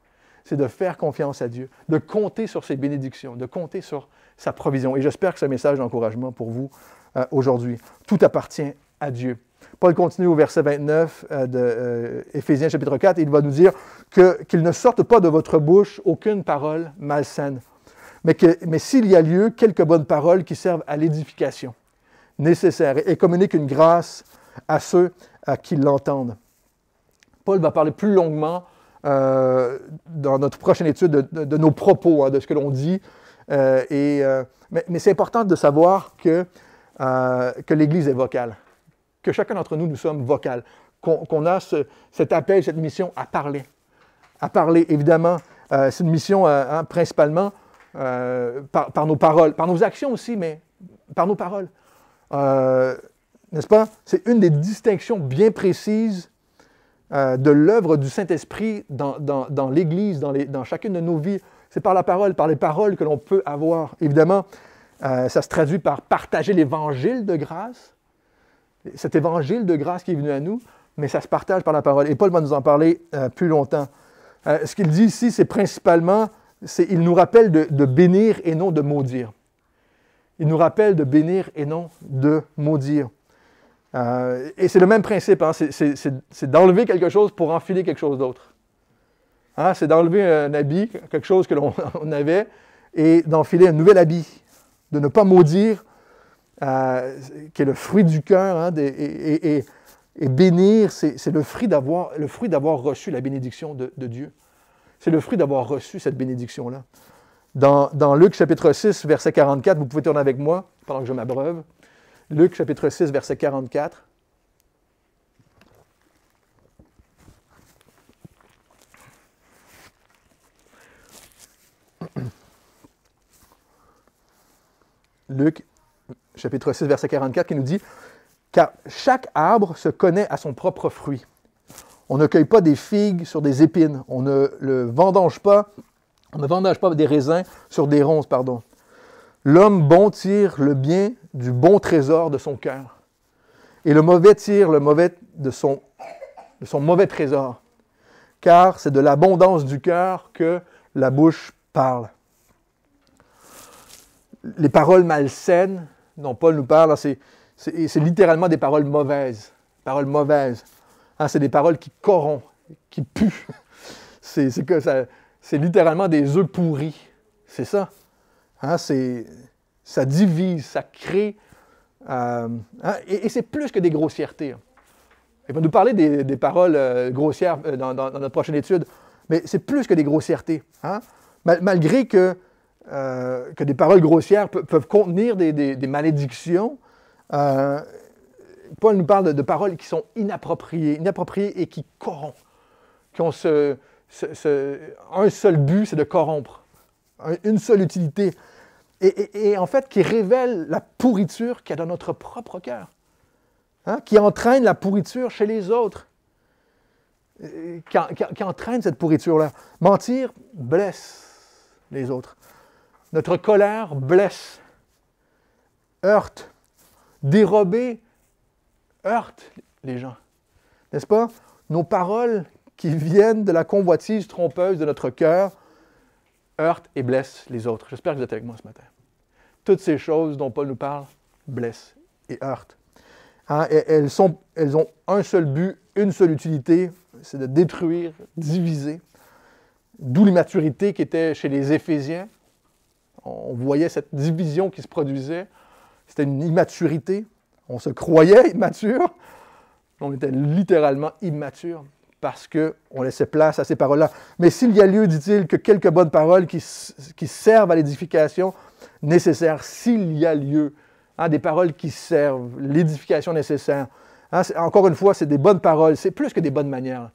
C'est de faire confiance à Dieu, de compter sur ses bénédictions, de compter sur sa provision. Et j'espère que ce message d'encouragement pour vous aujourd'hui, tout appartient à Dieu. Paul continue au verset 29 de chapitre 4, et il va nous dire qu'il ne sorte pas de votre bouche aucune parole malsaine mais, s'il y a lieu, quelques bonnes paroles qui servent à l'édification nécessaire et, communiquent une grâce à ceux à qui l'entendent. Paul va parler plus longuement euh, dans notre prochaine étude de, nos propos, hein, de ce que l'on dit. Euh, euh, mais, c'est important de savoir que, l'Église est vocale, que chacun d'entre nous, nous sommes vocales, qu'on a cet appel, cette mission à parler. À parler, évidemment, c'est une mission hein, principalement euh, par, nos paroles, par nos actions aussi, mais par nos paroles. Euh, n'est-ce pas? C'est une des distinctions bien précises euh, de l'œuvre du Saint-Esprit dans, l'Église, dans, dans, chacune de nos vies. C'est par la parole, par les paroles que l'on peut avoir. Évidemment, ça se traduit par partager l'évangile de grâce, cet évangile de grâce qui est venu à nous, mais ça se partage par la parole. Et Paul va nous en parler plus longtemps. ce qu'il dit ici, c'est principalement il nous rappelle de, bénir et non de maudire. Il nous rappelle de bénir et non de maudire. Euh, et c'est le même principe, hein. c'est d'enlever quelque chose pour enfiler quelque chose d'autre. Hein, c'est d'enlever un habit, quelque chose que l'on (laughs) avait, et d'enfiler un nouvel habit, de ne pas maudire, euh, qui est le fruit du cœur, hein, et, bénir, c'est le fruit d'avoir reçu la bénédiction de Dieu. C'est le fruit d'avoir reçu cette bénédiction-là. Dans, Luc chapitre 6, verset 44, vous pouvez tourner avec moi pendant que je m'abreuve. Luc chapitre 6, verset 44. Luc chapitre 6, verset 44 qui nous dit, car chaque arbre se connaît à son propre fruit. On ne cueille pas des figues sur des épines. On ne vendange pas. On ne vendange pas des raisins sur des ronces, pardon. L'homme bon tire le bien du bon trésor de son cœur. Et le mauvais tire le mauvais de son, de son mauvais trésor. Car c'est de l'abondance du cœur que la bouche parle. Les paroles malsaines dont Paul nous parle, hein, c'est littéralement des paroles mauvaises. Paroles mauvaises. Ah, c'est des paroles qui corrompent, qui puent. C'est, que ça, c'est littéralement des œufs pourris. C'est ça. Hein, c'est, ça divise, ça crée. Euh, hein, et, c'est plus que des grossièretés. Il hein. va nous parler des, paroles euh, grossières euh, dans, notre prochaine étude, mais c'est plus que des grossièretés. malgré que, des paroles grossières peuvent contenir des, malédictions, Paul nous parle de, paroles qui sont inappropriées, inappropriées et qui corrompent, qui ont ce, un seul but, c'est de corrompre, une seule utilité, et, en fait qui révèle la pourriture qu'il y a dans notre propre cœur, hein, qui entraîne la pourriture chez les autres, qui, entraîne cette pourriture-là. Mentir blesse les autres. Notre colère blesse, heurte. Dérober heurtent les gens. N'est-ce pas? Nos paroles qui viennent de la convoitise trompeuse de notre cœur heurtent et blessent les autres. J'espère que vous êtes avec moi ce matin. Toutes ces choses dont Paul nous parle blessent et heurtent. Hein, elles, elles ont un seul but, une seule utilité, c'est de détruire, diviser. D'où l'immaturité qui était chez les Éphésiens. On voyait cette division qui se produisait. C'était une immaturité on se croyait immature. on était littéralement immature parce qu'on laissait place à ces paroles-là. Mais s'il y a lieu, dit-il, que quelques bonnes paroles qui, servent à l'édification nécessaire, s'il y a lieu, hein, des paroles qui servent l'édification nécessaire. Hein, encore une fois, c'est des bonnes paroles, c'est plus que des bonnes manières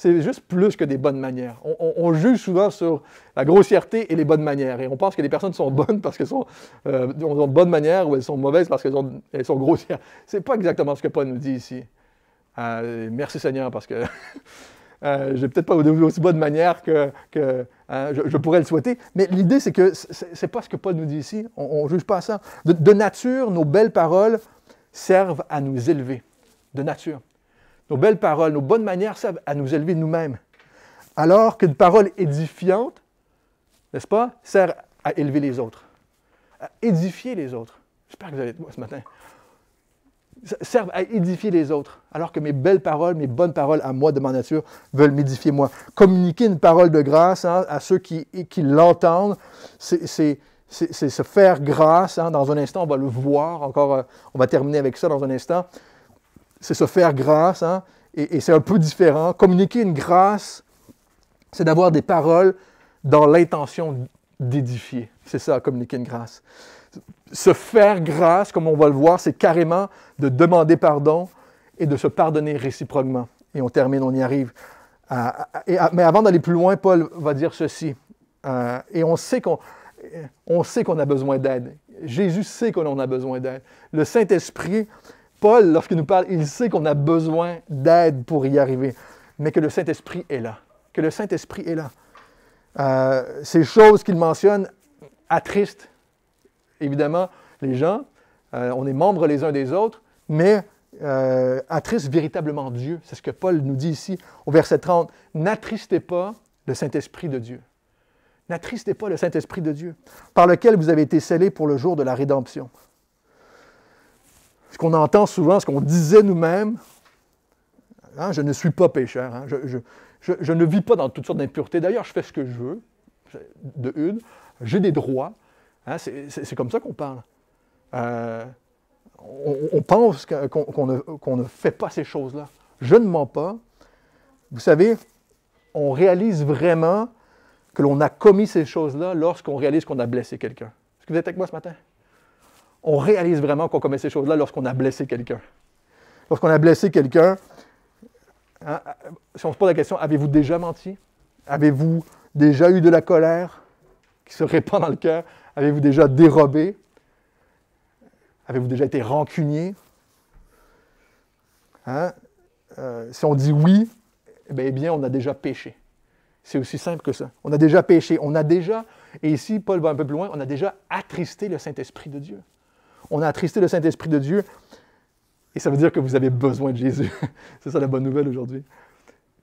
c'est juste plus que des bonnes manières. On, juge souvent sur la grossièreté et les bonnes manières. Et on pense que les personnes sont bonnes parce qu'elles sont, euh, ont de bonnes manières ou elles sont mauvaises parce qu'elles sont grossières. Ce n'est pas exactement ce que Paul nous dit ici. Euh, merci Seigneur parce que (laughs) euh, je n'ai peut-être pas aussi bonne manière que, hein, je, pourrais le souhaiter. Mais l'idée, c'est que ce n'est pas ce que Paul nous dit ici. On ne juge pas ça. de nature, nos belles paroles servent à nous élever. De nature nos belles paroles, nos bonnes manières servent à nous élever nous-mêmes. Alors qu'une parole édifiante, n'est-ce pas, sert à élever les autres, à édifier les autres. J'espère que vous avez moi ce matin. Servent à édifier les autres, alors que mes belles paroles, mes bonnes paroles à moi de ma nature veulent m'édifier moi. Communiquer une parole de grâce hein, à ceux qui, l'entendent, c'est se faire grâce. Hein. Dans un instant, on va le voir encore. Euh, on va terminer avec ça dans un instant c'est se faire grâce, hein, et, c'est un peu différent. Communiquer une grâce, c'est d'avoir des paroles dans l'intention d'édifier. C'est ça, communiquer une grâce. Se faire grâce, comme on va le voir, c'est carrément de demander pardon et de se pardonner réciproquement. Et on termine, on y arrive. mais avant d'aller plus loin, Paul va dire ceci. Euh, et on sait qu'on on sait qu'on a besoin d'aide. Jésus sait qu'on en a besoin d'aide. Le Saint-Esprit Paul, lorsqu'il nous parle, il sait qu'on a besoin d'aide pour y arriver, mais que le Saint-Esprit est là. Que le Saint-Esprit est là. Euh, ces choses qu'il mentionne attristent évidemment les gens. Euh, on est membres les uns des autres, mais euh, attristent véritablement Dieu. C'est ce que Paul nous dit ici au verset 30. N'attristez pas le Saint-Esprit de Dieu. N'attristez pas le Saint-Esprit de Dieu, par lequel vous avez été scellés pour le jour de la rédemption ce qu'on entend souvent, ce qu'on disait nous-mêmes. Hein, je ne suis pas pécheur. Hein. je, ne vis pas dans toutes sortes d'impuretés. D'ailleurs, je fais ce que je veux, de une. J'ai des droits. Hein. c'est comme ça qu'on parle. Euh, on, pense qu'on ne, fait pas ces choses-là. Je ne mens pas. Vous savez, on réalise vraiment que l'on a commis ces choses-là lorsqu'on réalise qu'on a blessé quelqu'un. Est-ce que vous êtes avec moi ce matin? on réalise vraiment qu'on commet ces choses-là lorsqu'on a blessé quelqu'un. Lorsqu'on a blessé quelqu'un, hein, si on se pose la question, avez-vous déjà menti? Avez-vous déjà eu de la colère qui se répand dans le cœur? Avez-vous déjà dérobé? Avez-vous déjà été rancunier? Hein? Euh, si on dit oui, eh bien, eh bien on a déjà péché. C'est aussi simple que ça. On a déjà péché, on a déjà, et ici Paul va un peu plus loin, on a déjà attristé le Saint-Esprit de Dieu on a attristé le Saint-Esprit de Dieu. Et ça veut dire que vous avez besoin de Jésus. (laughs) c'est ça la bonne nouvelle aujourd'hui.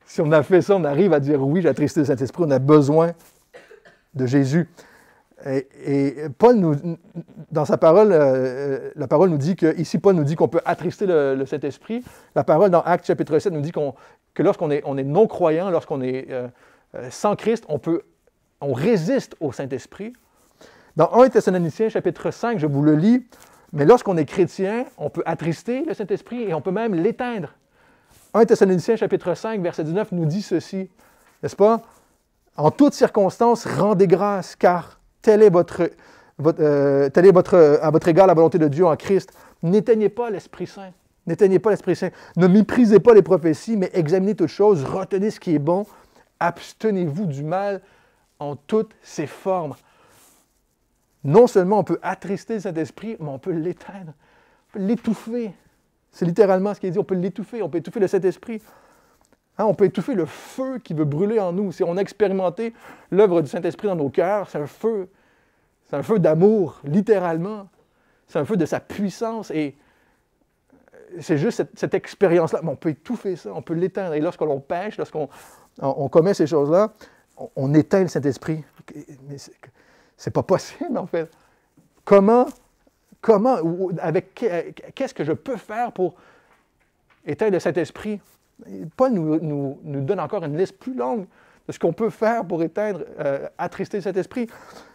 Si on a fait ça, on arrive à dire oui, j'ai attristé le Saint-Esprit, on a besoin de Jésus. Et, Paul, dans sa parole, euh, euh, la parole nous dit que, ici, Paul nous dit qu'on peut attrister le, Saint-Esprit. La parole dans Actes chapitre 7 nous dit que lorsqu'on est, non-croyant, lorsqu'on est euh, sans Christ, on, peut, on résiste au Saint-Esprit. Dans 1 Thessaloniciens chapitre 5, je vous le lis, mais lorsqu'on est chrétien, on peut attrister le Saint-Esprit et on peut même l'éteindre. 1 Thessaloniciens chapitre 5, verset 19 nous dit ceci, n'est-ce pas? En toutes circonstances, rendez grâce, car telle est, votre, euh, est votre, à votre égard la volonté de Dieu en Christ. N'éteignez pas l'Esprit Saint. N'éteignez pas l'Esprit Saint. Ne méprisez pas les prophéties, mais examinez toutes choses, retenez ce qui est bon, abstenez-vous du mal en toutes ses formes non seulement on peut attrister le Saint-Esprit, mais on peut l'éteindre, on peut l'étouffer. C'est littéralement ce qu'il dit, on peut l'étouffer, on peut étouffer le Saint-Esprit. Hein, on peut étouffer le feu qui veut brûler en nous. Si on a expérimenté l'œuvre du Saint-Esprit dans nos cœurs, c'est un feu. C'est un feu d'amour, littéralement. C'est un feu de sa puissance. Et euh, c'est juste cette, expérience-là. Mais on peut étouffer ça, on peut l'éteindre. Et lorsqu'on pêche, lorsqu'on commet ces choses-là, on, on éteint le Saint-Esprit. C'est pas possible, en fait. Comment, comment, avec euh, qu'est-ce que je peux faire pour éteindre cet esprit Paul nous, nous, nous, donne encore une liste plus longue de ce qu'on peut faire pour éteindre, euh, attrister cet esprit.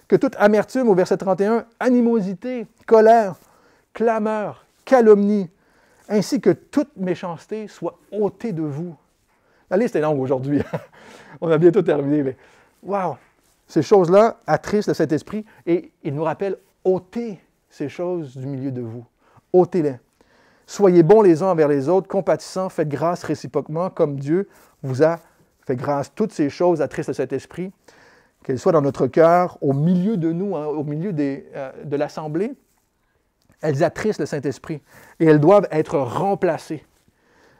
Que toute amertume, au verset 31, animosité, colère, clameur, calomnie, ainsi que toute méchanceté soit ôtée de vous. La liste est longue aujourd'hui. (laughs) On a bientôt terminé, mais waouh! Ces choses-là attristent le Saint-Esprit et il nous rappelle ôtez ces choses du milieu de vous. Ôtez-les. Soyez bons les uns envers les autres, compatissants, faites grâce réciproquement comme Dieu vous a fait grâce. Toutes ces choses attristent le Saint-Esprit, qu'elles soient dans notre cœur, au milieu de nous, hein, au milieu euh, de l'assemblée. Elles attristent le Saint-Esprit et elles doivent être remplacées.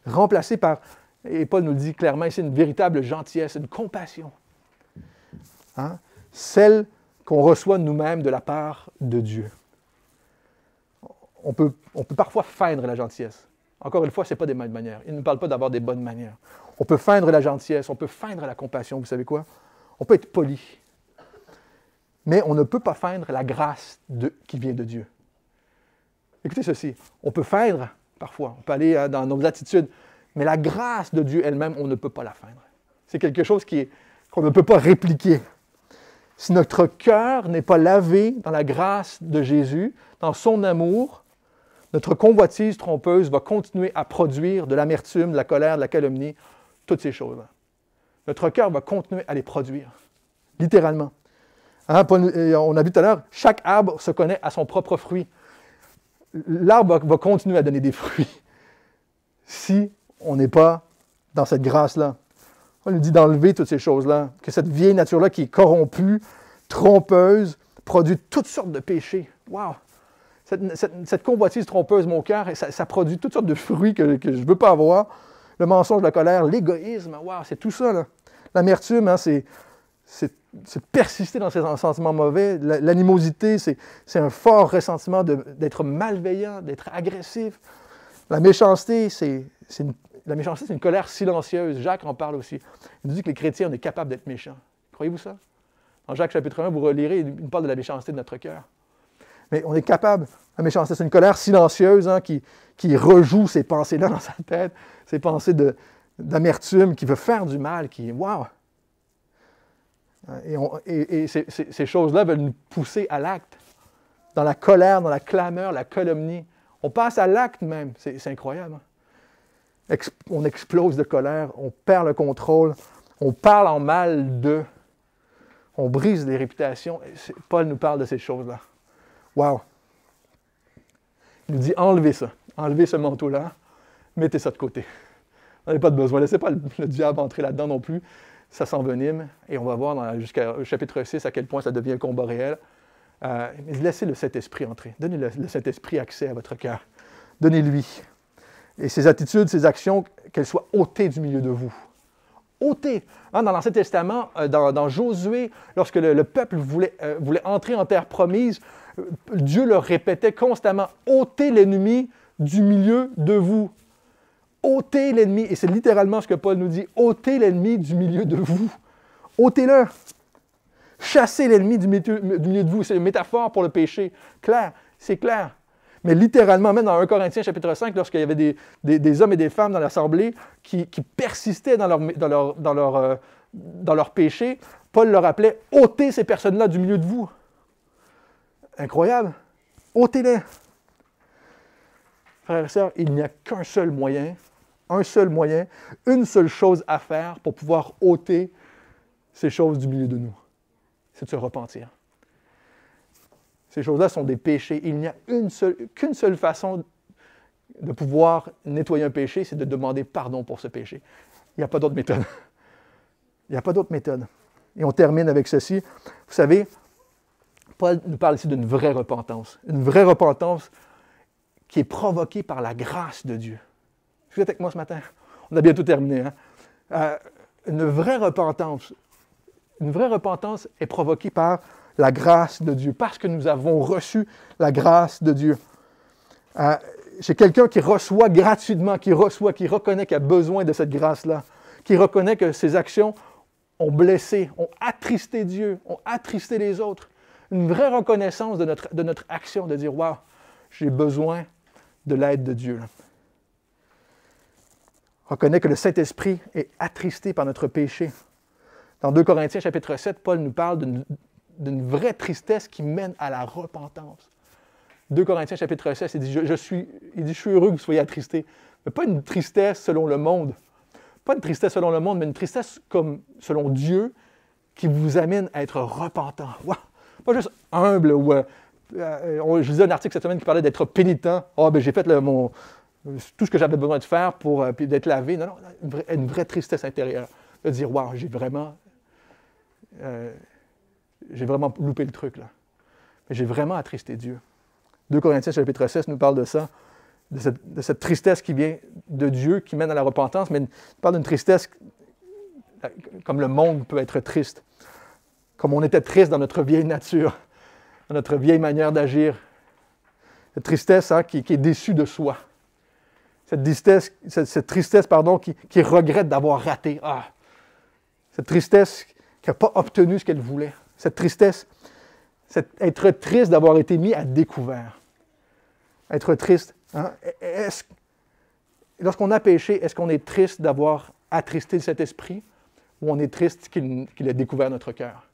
Remplacées par, et Paul nous le dit clairement, c'est une véritable gentillesse, une compassion Hein, celle qu'on reçoit nous-mêmes de la part de Dieu. On peut, on peut parfois feindre la gentillesse. Encore une fois, ce n'est pas des bonnes manières. Il ne parle pas d'avoir des bonnes manières. On peut feindre la gentillesse, on peut feindre la compassion, vous savez quoi? On peut être poli. Mais on ne peut pas feindre la grâce de, qui vient de Dieu. Écoutez ceci, on peut feindre parfois, on peut aller hein, dans nos attitudes, mais la grâce de Dieu elle-même, on ne peut pas la feindre. C'est quelque chose qu'on ne peut pas répliquer si notre cœur n'est pas lavé dans la grâce de Jésus, dans son amour, notre convoitise trompeuse va continuer à produire de l'amertume, de la colère, de la calomnie, toutes ces choses-là. Notre cœur va continuer à les produire, littéralement. Hein, euh, on a vu tout à l'heure, chaque arbre se connaît à son propre fruit. L'arbre va continuer à donner des fruits (laughs) si on n'est pas dans cette grâce-là. On nous dit d'enlever toutes ces choses-là, que cette vieille nature-là qui est corrompue, trompeuse, produit toutes sortes de péchés. Waouh, Cette, convoitise trompeuse, mon cœur, ça, ça, produit toutes sortes de fruits que, je ne veux pas avoir. Le mensonge, la colère, l'égoïsme, Waouh, c'est tout ça. L'amertume, hein, c'est persister dans ces sentiments mauvais. L'animosité, c'est un fort ressentiment d'être malveillant, d'être agressif. La méchanceté, c'est une la méchanceté, c'est une colère silencieuse. Jacques en parle aussi. Il nous dit que les chrétiens, on est capable d'être méchants. Croyez-vous ça? Dans Jacques chapitre 1, vous relirez, une parle de la méchanceté de notre cœur. Mais on est capable. La méchanceté, c'est une colère silencieuse hein, qui, rejoue ces pensées-là dans sa tête, ces pensées d'amertume, qui veut faire du mal, qui. Waouh! Et, ces, choses-là veulent nous pousser à l'acte, dans la colère, dans la clameur, la calomnie. On passe à l'acte même. C'est incroyable. Hein on explose de colère, on perd le contrôle, on parle en mal d'eux, on brise les réputations. Paul nous parle de ces choses-là. Wow! Il nous dit enlevez ça, enlevez ce manteau-là, mettez ça de côté. Vous n'avez pas de besoin. Laissez pas le, diable entrer là-dedans non plus. Ça s'envenime et on va voir jusqu'au euh, chapitre 6 à quel point ça devient un combat réel. Euh, laissez le Saint-Esprit entrer. Donnez le, le Saint-Esprit accès à votre cœur. Donnez-lui et ses attitudes, ses actions, qu'elles soient ôtées du milieu de vous. Ôtées. Hein, dans l'Ancien Testament, euh, dans, Josué, lorsque le, peuple voulait, euh, voulait entrer en terre promise, euh, Dieu leur répétait constamment, ôtez l'ennemi du milieu de vous. ôtez l'ennemi, et c'est littéralement ce que Paul nous dit, ôtez l'ennemi du milieu de vous. ôtez-le. Chassez l'ennemi du, milieu de vous. C'est une métaphore pour le péché. Claire, c'est clair mais littéralement, même dans 1 Corinthiens chapitre 5, lorsqu'il y avait des, hommes et des femmes dans l'assemblée qui, persistaient dans leur, dans, leur, dans, leur, euh, dans leur péché, Paul leur appelait ôtez ces personnes-là du milieu de vous. Incroyable. Ôtez-les. Frères et sœurs, il n'y a qu'un seul moyen, un seul moyen, une seule chose à faire pour pouvoir ôter ces choses du milieu de nous. C'est de se repentir. Ces choses-là sont des péchés. Il n'y a qu'une seule, façon de pouvoir nettoyer un péché, c'est de demander pardon pour ce péché. Il n'y a pas d'autre méthode. (laughs) Il n'y a pas d'autre méthode. Et on termine avec ceci. Vous savez, Paul nous parle ici d'une vraie repentance. Une vraie repentance qui est provoquée par la grâce de Dieu. Vous êtes avec moi ce matin? On a bien tout terminé. Hein? Euh, une vraie repentance. Une vraie repentance est provoquée par la grâce de Dieu, parce que nous avons reçu la grâce de Dieu. Euh, c'est quelqu'un qui reçoit gratuitement, qui reçoit, qui reconnaît qu'il a besoin de cette grâce-là, qui reconnaît que ses actions ont blessé, ont attristé Dieu, ont attristé les autres. Une vraie reconnaissance de notre, de notre action, de dire, Wow, j'ai besoin de l'aide de Dieu. Reconnaît que le Saint-Esprit est attristé par notre péché. Dans 2 Corinthiens chapitre 7, Paul nous parle de d'une vraie tristesse qui mène à la repentance. 2 Corinthiens chapitre 16, il dit, je, suis, il dit, je suis heureux que vous soyez attristé, Mais pas une tristesse selon le monde, pas une tristesse selon le monde, mais une tristesse comme selon Dieu qui vous amène à être repentant. Pas juste humble ou... Euh, euh, je lisais un article cette semaine qui parlait d'être pénitent. oh, j'ai fait le, mon, tout ce que j'avais besoin de faire pour être euh, d'être lavé. Non, non, une vraie, tristesse intérieure. De dire, waouh j'ai vraiment j'ai vraiment loupé le truc là. Mais j'ai vraiment attristé Dieu. 2 Corinthiens chapitre 6 nous parle de ça, de cette, tristesse qui vient de Dieu, qui mène à la repentance, mais il parle d'une tristesse comme le monde peut être triste, comme on était triste dans notre vieille nature, dans notre vieille manière d'agir. Cette tristesse hein, qui, est déçue de soi. Cette tristesse, cette, tristesse pardon, qui, regrette d'avoir raté. Ah! cette tristesse qui n'a pas obtenu ce qu'elle voulait cette tristesse, être triste d'avoir été mis à découvert. Être triste. Hein, lorsqu'on a péché, est-ce qu'on est triste d'avoir attristé cet esprit ou on est triste qu'il ait découvert notre cœur?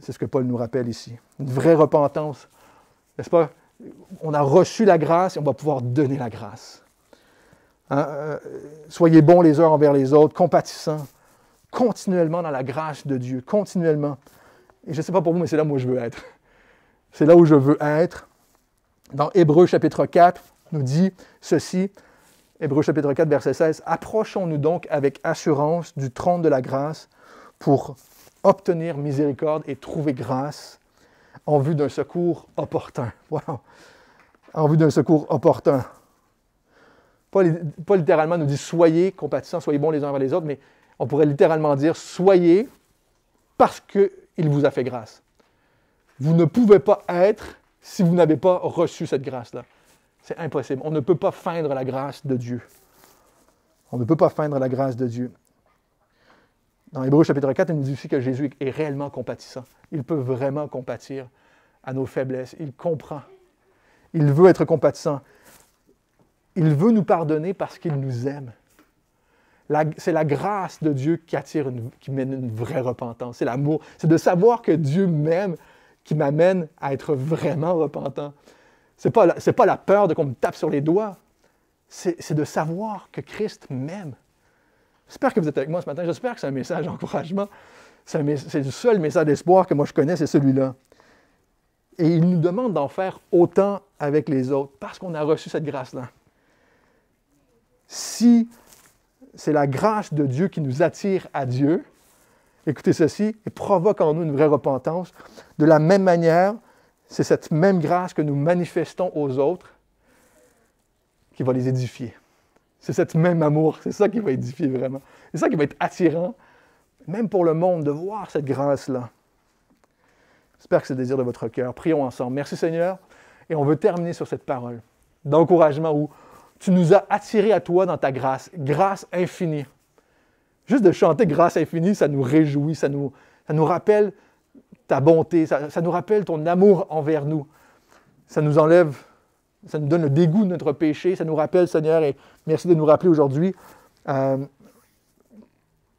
C'est ce que Paul nous rappelle ici. Une vraie repentance. N'est-ce pas? On a reçu la grâce et on va pouvoir donner la grâce. Hein, euh, soyez bons les uns envers les autres, compatissants continuellement dans la grâce de Dieu, continuellement. Et je ne sais pas pour vous, mais c'est là où je veux être. (laughs) C'est là où je veux être. Dans Hébreu chapitre 4, nous dit ceci, Hébreu chapitre 4, verset 16, Approchons-nous donc avec assurance du trône de la grâce pour obtenir miséricorde et trouver grâce en vue d'un secours opportun. Wow. En vue d'un secours opportun. Paul littéralement nous dit soyez compatissants, soyez bons les uns envers les autres, mais on pourrait littéralement dire soyez parce qu'il vous a fait grâce. Vous ne pouvez pas être si vous n'avez pas reçu cette grâce-là. C'est impossible. On ne peut pas feindre la grâce de Dieu. On ne peut pas feindre la grâce de Dieu. Dans Hébreu chapitre 4, il nous dit aussi que Jésus est réellement compatissant. Il peut vraiment compatir à nos faiblesses. Il comprend. Il veut être compatissant. Il veut nous pardonner parce qu'il nous aime c'est la grâce de Dieu qui attire, une, qui mène une vraie repentance. C'est l'amour. C'est de savoir que Dieu m'aime qui m'amène à être vraiment repentant. C'est pas, pas la peur de qu'on me tape sur les doigts. C'est de savoir que Christ m'aime. J'espère que vous êtes avec moi ce matin. J'espère que c'est un message d'encouragement. C'est le seul message d'espoir que moi je connais, c'est celui-là. Et il nous demande d'en faire autant avec les autres parce qu'on a reçu cette grâce-là. Si c'est la grâce de Dieu qui nous attire à Dieu. Écoutez ceci, et provoque en nous une vraie repentance. De la même manière, c'est cette même grâce que nous manifestons aux autres qui va les édifier. C'est cet même amour, c'est ça qui va édifier vraiment. C'est ça qui va être attirant, même pour le monde, de voir cette grâce-là. J'espère que c'est le désir de votre cœur. Prions ensemble. Merci Seigneur. Et on veut terminer sur cette parole d'encouragement ou. Tu nous as attirés à toi dans ta grâce, grâce infinie. Juste de chanter grâce infinie, ça nous réjouit, ça nous, rappelle ta bonté, ça, nous rappelle ton amour envers nous. Ça nous enlève, ça nous donne le dégoût de notre péché, ça nous rappelle, Seigneur, et merci de nous rappeler aujourd'hui qu'on euh,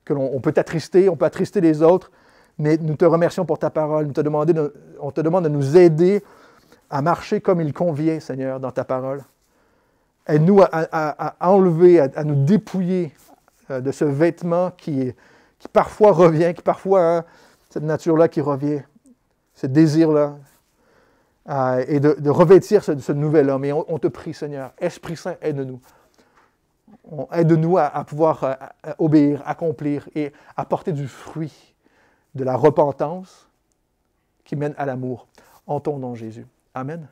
que l'on peut t'attrister, on peut attrister les autres, mais nous te remercions pour ta parole. on te demande de nous aider à marcher comme il convient, Seigneur, dans ta parole. Aide-nous à, enlever, à, nous dépouiller euh, de ce vêtement qui, qui parfois revient, qui parfois, hein, cette nature-là qui revient, ce désir-là, euh, et de, revêtir ce, nouvel homme. Et on, te prie, Seigneur, Esprit Saint, aide-nous. Aide-nous à, pouvoir euh, obéir, accomplir et apporter du fruit de la repentance qui mène à l'amour. En ton nom, Jésus. Amen.